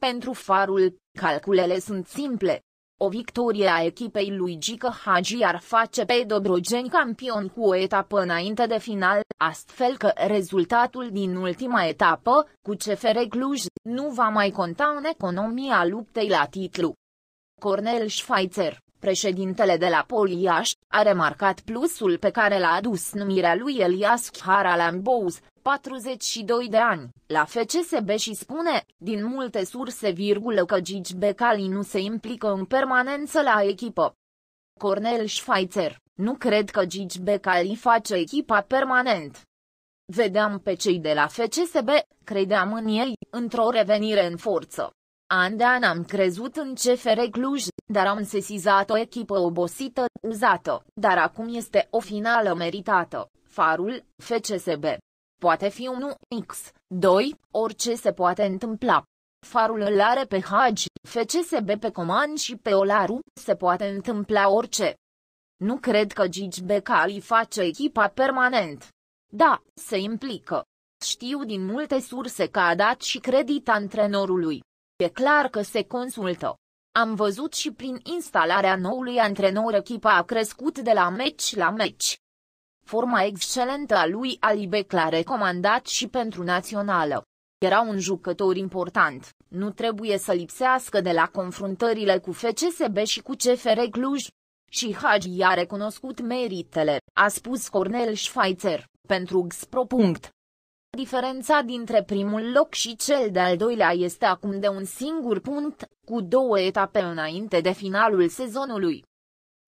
Pentru Farul, calculele sunt simple. O victorie a echipei lui Gică Hagi ar face pe Dobrogeni campion cu o etapă înainte de final, astfel că rezultatul din ultima etapă, cu CFR Cluj, nu va mai conta în economia luptei la titlu. Cornel Schweitzer, președintele de la Poliaș, a remarcat plusul pe care l-a adus numirea lui Elias Haralambous. Lambous, 42 de ani, la FCSB și spune, din multe surse virgulă că Gigi Becali nu se implică în permanență la echipă. Cornel Schweitzer, nu cred că Gigi Becali face echipa permanent. Vedeam pe cei de la FCSB, credeam în ei, într-o revenire în forță. An de an am crezut în CFR Cluj, dar am sesizat o echipă obosită, uzată, dar acum este o finală meritată. Farul, FCSB, Poate fi un X, 2, orice se poate întâmpla. Farul îl are pe Hagi, FCSB pe Coman și pe Olaru, se poate întâmpla orice. Nu cred că Gigi Becali face echipa permanent. Da, se implică. Știu din multe surse că a dat și credit antrenorului. E clar că se consultă. Am văzut și prin instalarea noului antrenor echipa a crescut de la meci la meci. Forma excelentă a lui Alibec l-a recomandat și pentru națională. Era un jucător important, nu trebuie să lipsească de la confruntările cu FCSB și cu CFR Cluj. Și Hagi a recunoscut meritele, a spus Cornel Schweitzer, pentru Xpro. Diferența dintre primul loc și cel de-al doilea este acum de un singur punct, cu două etape înainte de finalul sezonului.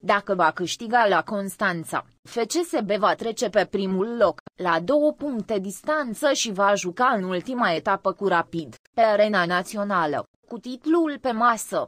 Dacă va câștiga la Constanța, FCSB va trece pe primul loc, la două puncte distanță și va juca în ultima etapă cu Rapid, pe arena națională, cu titlul pe masă.